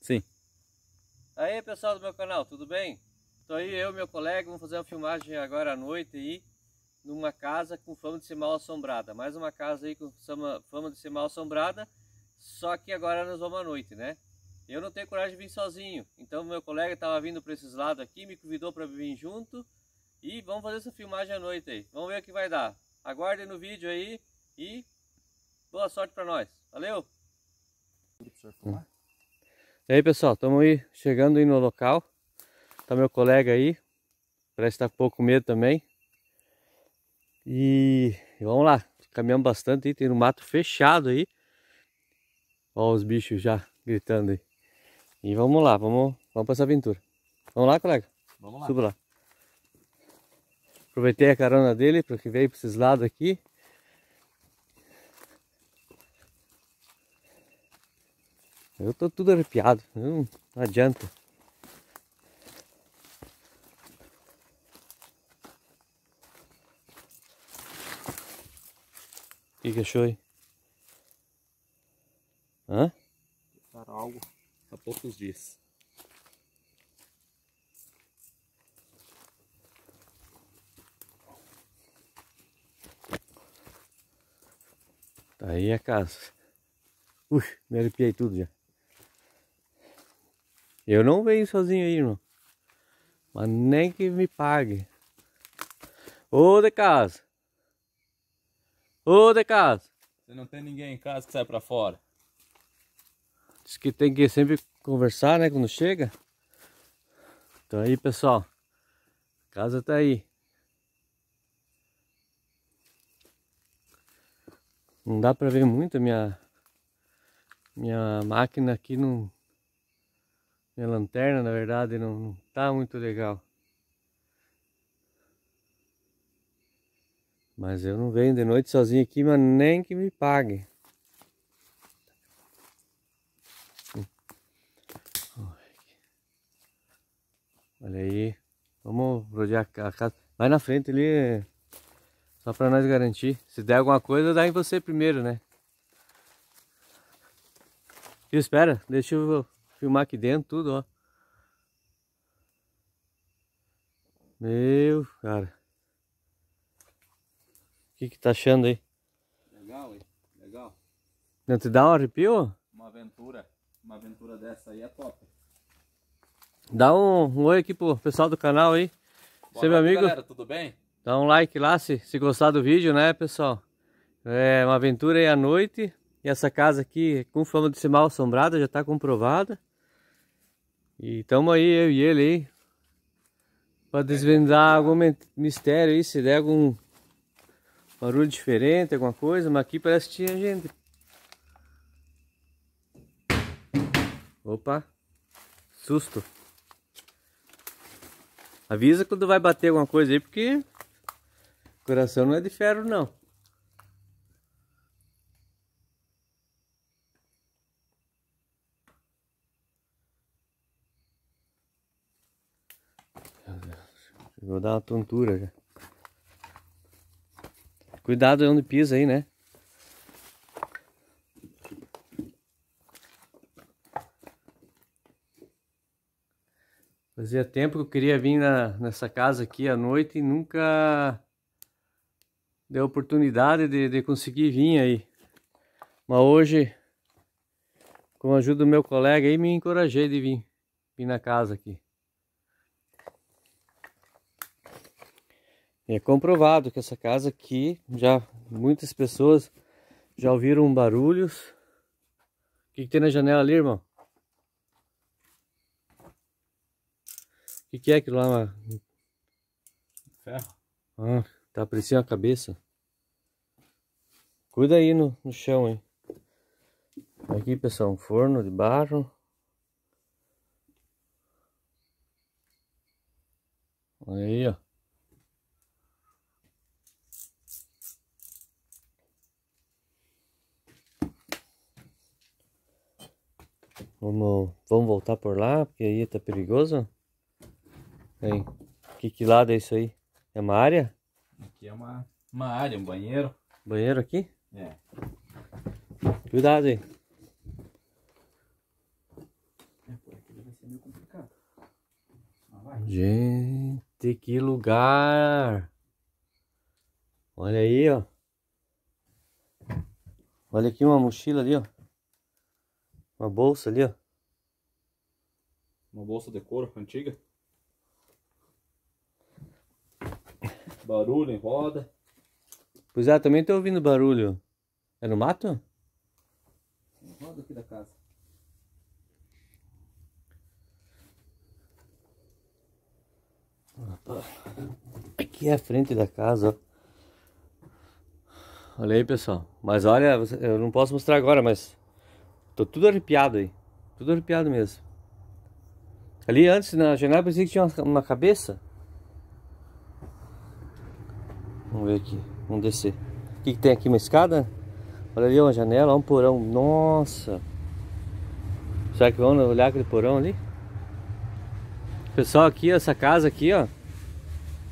Sim. Aí pessoal do meu canal, tudo bem? Tô aí eu e meu colega, vamos fazer uma filmagem agora à noite aí numa casa com fama de ser mal assombrada. Mais uma casa aí com fama de ser mal assombrada, só que agora nós vamos à noite, né? Eu não tenho coragem de vir sozinho, então meu colega estava vindo para esses lados aqui, me convidou para vir junto e vamos fazer essa filmagem à noite aí. Vamos ver o que vai dar. Aguardem no vídeo aí e boa sorte para nós. Valeu! Hum. E aí pessoal, estamos aí chegando aí no local. Tá meu colega aí. Parece estar tá com pouco medo também. E vamos lá, caminhamos bastante aí, tem um mato fechado aí. Olha os bichos já gritando aí. E vamos lá, vamos, vamos para essa aventura. Vamos lá, colega? Vamos lá. Suba lá. Aproveitei a carona dele para que veio para esses lados aqui. Eu tô tudo arrepiado, não, não adianta. O que, que achou aí? Hã? Para algo há poucos dias. Tá aí a casa. Ui, me arrepiei tudo já. Eu não venho sozinho aí, irmão. Mas nem que me pague. Ô, de casa. Ô, de casa. Você não tem ninguém em casa que sai pra fora. Diz que tem que sempre conversar, né? Quando chega. Então aí, pessoal. A casa tá aí. Não dá pra ver muito a minha... Minha máquina aqui não minha lanterna, na verdade, não tá muito legal. Mas eu não venho de noite sozinho aqui, mas nem que me pague. Olha aí. Vamos rodear a casa. Vai na frente ali, só para nós garantir. Se der alguma coisa, dá em você primeiro, né? E espera, deixa eu filmar aqui dentro tudo, ó. Meu, cara. O que que tá achando aí? Legal, hein? Legal. Não te dá um arrepio? Uma aventura. Uma aventura dessa aí é top. Dá um, um oi aqui pro pessoal do canal aí. Boa meu amigo. Galera, tudo bem? Dá um like lá se, se gostar do vídeo, né, pessoal? É uma aventura aí à noite. E essa casa aqui, é com fama de ser mal assombrada, já está comprovada. E estamos aí, eu e ele aí. Pra desvendar algum mistério aí, se der algum barulho diferente, alguma coisa, mas aqui parece que tinha gente. Opa, susto. Avisa quando vai bater alguma coisa aí, porque coração não é de ferro não. Vou dar uma tontura já. Cuidado onde pisa aí, né? Fazia tempo que eu queria vir na, nessa casa aqui à noite e nunca deu oportunidade de, de conseguir vir aí. Mas hoje, com a ajuda do meu colega aí, me encorajei de vir, vir na casa aqui. É comprovado que essa casa aqui, já muitas pessoas já ouviram barulhos. O que, que tem na janela ali, irmão? O que, que é aquilo lá? Uma... Ferro. Ah, tá aparecendo a cabeça. Cuida aí no, no chão, hein? Aqui, pessoal, um forno de barro. Olha aí, ó. Vamos, vamos voltar por lá, porque aí tá perigoso. Hein? Que, que lado é isso aí? É uma área? Aqui é uma, uma área, um banheiro. Banheiro aqui? É. Cuidado aí. É, por aqui vai ser meio complicado. Gente, que lugar! Olha aí, ó. Olha aqui uma mochila ali, ó. Uma bolsa ali, ó. Uma bolsa de couro antiga. Barulho em roda. Pois é, também tô ouvindo barulho. É no mato? roda aqui da casa. Aqui é a frente da casa, ó. Olha aí, pessoal. Mas olha, eu não posso mostrar agora, mas Tô tudo arrepiado aí. Tudo arrepiado mesmo. Ali antes na janela pensei que tinha uma, uma cabeça. Vamos ver aqui. Vamos descer. O que, que tem aqui? Uma escada? Olha ali é uma janela, é um porão. Nossa! Será que vamos olhar aquele porão ali? Pessoal, aqui, essa casa aqui, ó.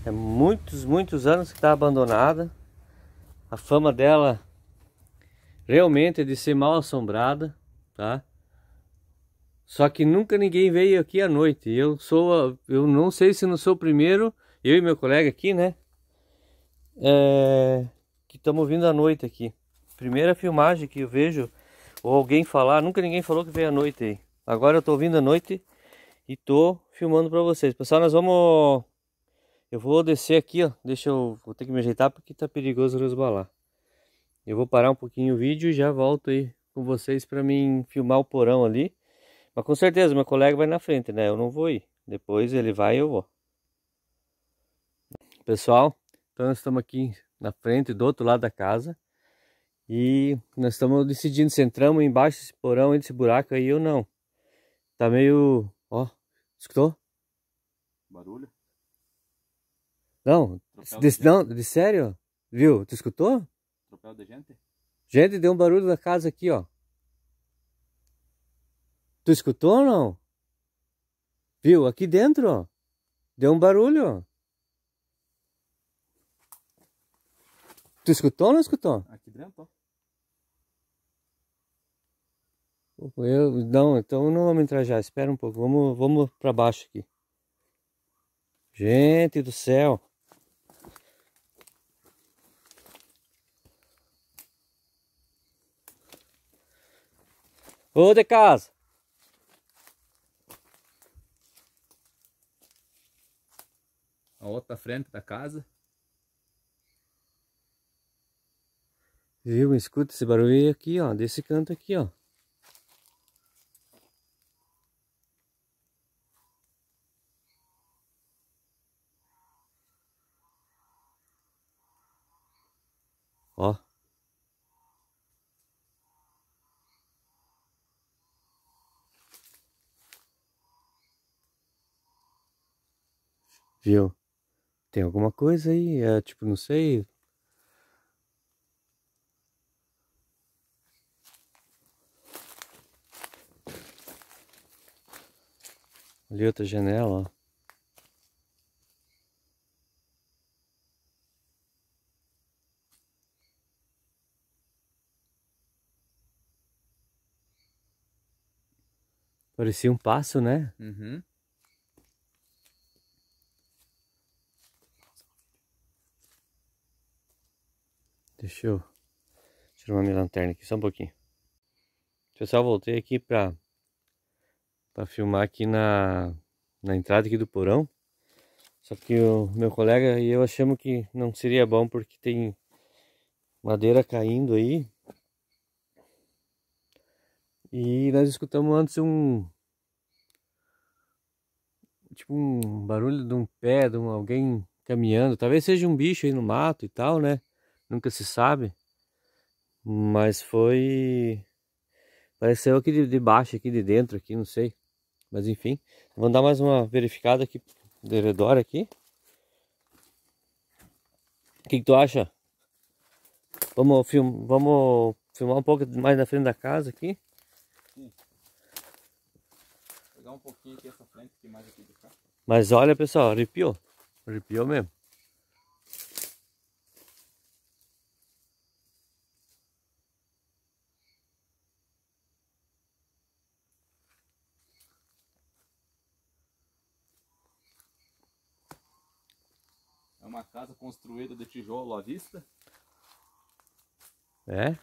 É muitos, muitos anos que tá abandonada. A fama dela realmente é de ser mal assombrada tá? Só que nunca ninguém veio aqui à noite. Eu sou, eu não sei se não sou o primeiro, eu e meu colega aqui, né? É, que estamos vindo à noite aqui. Primeira filmagem que eu vejo ou alguém falar, nunca ninguém falou que veio à noite aí. Agora eu estou vindo à noite e tô filmando para vocês. Pessoal, nós vamos eu vou descer aqui, ó. Deixa eu vou ter que me ajeitar porque tá perigoso resbalar. Eu vou parar um pouquinho o vídeo e já volto aí com vocês para mim filmar o porão ali. Mas com certeza, meu colega vai na frente, né? Eu não vou ir. Depois ele vai e eu vou. Pessoal, então nós estamos aqui na frente, do outro lado da casa. E nós estamos decidindo se entramos embaixo desse porão, desse buraco aí ou não. Tá meio... ó, escutou? Barulho? Não, de, não, de sério? Viu? Tu escutou? Tropel de gente? Gente, deu um barulho na casa aqui, ó. Tu escutou ou não? Viu? Aqui dentro, ó. Deu um barulho. ó? Tu escutou ou não escutou? Aqui dentro, ó. Eu, não, então não vamos entrar já. Espera um pouco. Vamos, vamos pra baixo aqui. Gente do céu. Ô, de casa. A outra frente da casa. Viu? Escuta esse barulho aqui, ó. Desse canto aqui, ó. Viu? Tem alguma coisa aí? É tipo, não sei. Ali outra janela, Parecia um passo, né? Uhum. Deixa eu tirar minha lanterna aqui só um pouquinho. Eu só voltei aqui pra, pra filmar aqui na, na entrada aqui do porão. Só que o meu colega e eu achamos que não seria bom porque tem madeira caindo aí. E nós escutamos antes um tipo um barulho de um pé, de um, alguém caminhando. Talvez seja um bicho aí no mato e tal, né? nunca se sabe. Mas foi. Pareceu aqui de, de baixo, aqui de dentro, aqui, não sei. Mas enfim, vamos dar mais uma verificada aqui de redor aqui. O que, que, tu acha? Vamos, film, vamos filmar um pouco mais na frente da casa aqui. Sim. Pegar um pouquinho aqui essa frente aqui mais aqui de cá. Mas olha pessoal, arrepiou. Arrepiou mesmo. construída de tijolo à vista. É?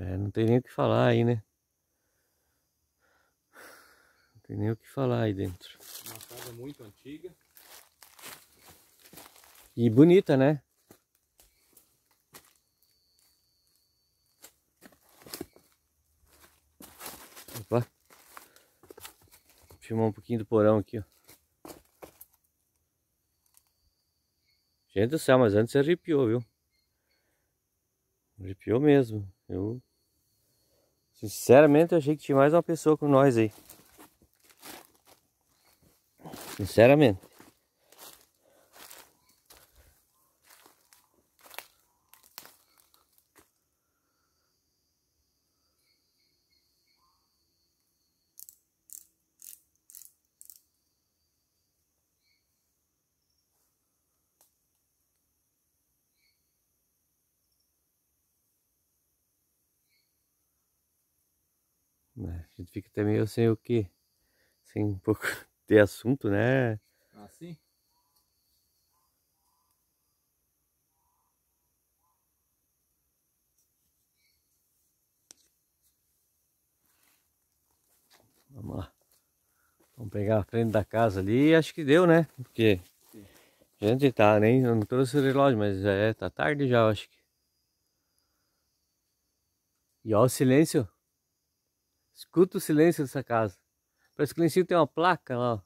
É, não tem nem o que falar aí, né? Tem nem o que falar aí dentro. Uma casa muito antiga. E bonita, né? Opa. Vou filmar um pouquinho do porão aqui, ó. Gente do céu, mas antes arrepiou, viu? Arrepiou mesmo. Eu sinceramente eu achei que tinha mais uma pessoa com nós aí. Sinceramente. A gente fica até meio sem o que? Sem um pouco ter assunto, né? Ah, sim. Vamos lá. Vamos pegar a frente da casa ali acho que deu, né? Porque a gente tá, nem eu não trouxe o relógio, mas já é, tá tarde já, acho que. E olha o silêncio. Escuta o silêncio dessa casa. Parece que lá em cima tem uma placa lá, ó.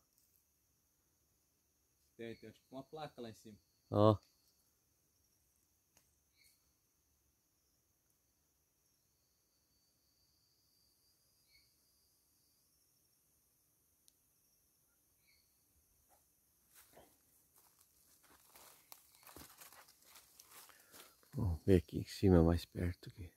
Tem, tem tipo, uma placa lá em cima. Ó. Vamos ver aqui em cima mais perto aqui.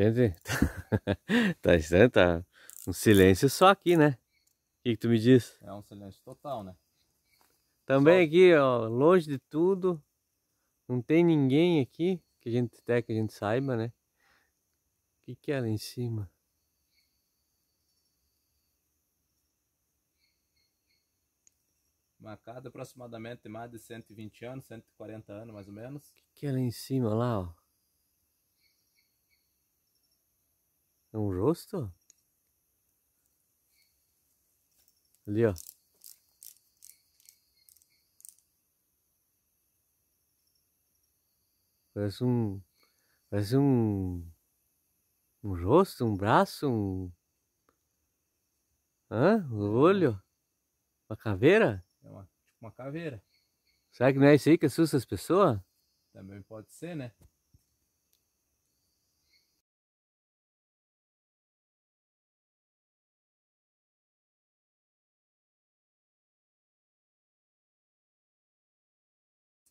Gente, tá estranho, tá um silêncio só aqui, né? O que, que, tu me diz? É um silêncio total, né? Também só... aqui, ó, longe de tudo, não tem ninguém aqui, que a gente até que a gente saiba, né? O que, que é lá em cima? Marcado aproximadamente mais de 120 anos, 140 anos mais ou menos. O que, que é lá em cima lá, ó? É um rosto? Ali, ó. Parece um. Parece um. Um rosto, um braço, um. Hã? Um é. olho? Uma caveira? É uma, tipo uma caveira. Será que não é isso aí que assusta as pessoas? Também pode ser, né?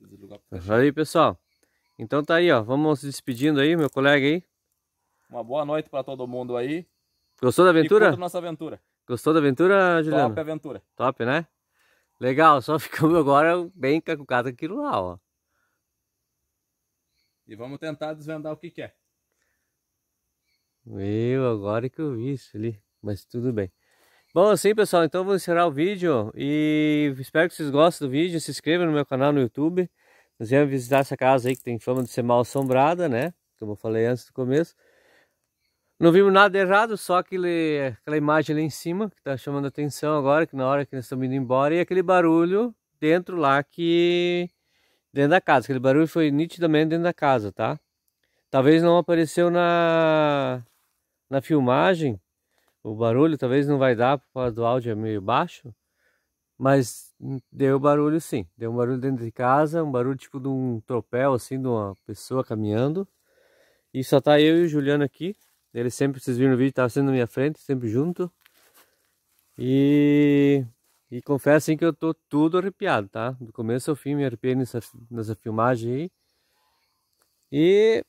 Isso tá aí, pessoal. Então tá aí, ó. Vamos se despedindo aí, meu colega aí. Uma boa noite para todo mundo aí. Gostou da aventura? nossa aventura. Gostou da aventura, Juliano? Top aventura. Top, né? Legal, só ficamos agora bem cacucado aquilo lá, ó. E vamos tentar desvendar o que que é. Meu, agora que eu vi isso ali. Mas tudo bem. Bom, assim pessoal, então vou encerrar o vídeo e espero que vocês gostem do vídeo. Se inscreva no meu canal no YouTube. Nós viemos visitar essa casa aí que tem fama de ser mal assombrada, né? Como eu falei antes do começo. Não vimos nada errado, só aquele, aquela imagem ali em cima que está chamando atenção agora, que na hora que nós estamos indo embora, e aquele barulho dentro lá que... Dentro da casa, aquele barulho foi nitidamente dentro da casa, tá? Talvez não apareceu na, na filmagem, o barulho talvez não vai dar por causa do áudio é meio baixo, mas deu barulho sim. Deu um barulho dentro de casa, um barulho tipo de um tropel assim, de uma pessoa caminhando. E só tá eu e o Juliano aqui. Ele sempre, vocês viram no vídeo, tava tá sendo na minha frente, sempre junto. E, e confesso assim que eu tô tudo arrepiado, tá? Do começo ao fim me arrepiei nessa, nessa filmagem aí. E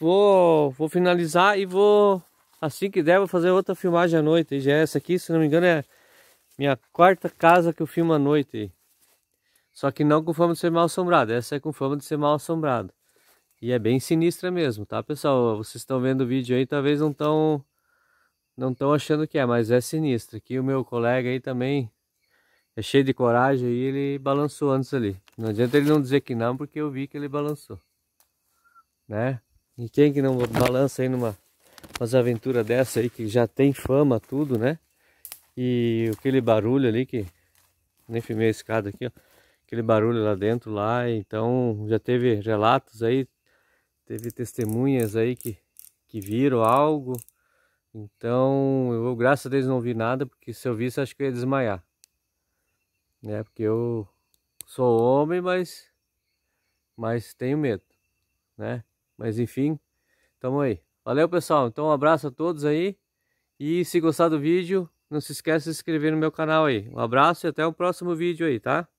vou, vou finalizar e vou Assim que der, vou fazer outra filmagem à noite. E já é essa aqui, se não me engano, é minha quarta casa que eu filmo à noite. Só que não com fama de ser mal assombrado. Essa é com fama de ser mal assombrado. E é bem sinistra mesmo, tá, pessoal? Vocês estão vendo o vídeo aí, talvez não estão não tão achando que é, mas é sinistra. Aqui o meu colega aí também é cheio de coragem e ele balançou antes ali. Não adianta ele não dizer que não, porque eu vi que ele balançou. Né? E quem que não balança aí numa umas aventuras dessa aí que já tem fama tudo, né? E aquele barulho ali que nem filmei a escada aqui, ó. Aquele barulho lá dentro lá, então já teve relatos aí, teve testemunhas aí que que viram algo. Então, eu graças a Deus não vi nada, porque se eu visse acho que eu ia desmaiar. Né? Porque eu sou homem, mas mas tenho medo, né? Mas enfim, tamo aí. Valeu, pessoal. Então, um abraço a todos aí. E se gostar do vídeo, não se esqueça de se inscrever no meu canal aí. Um abraço e até o próximo vídeo aí, tá?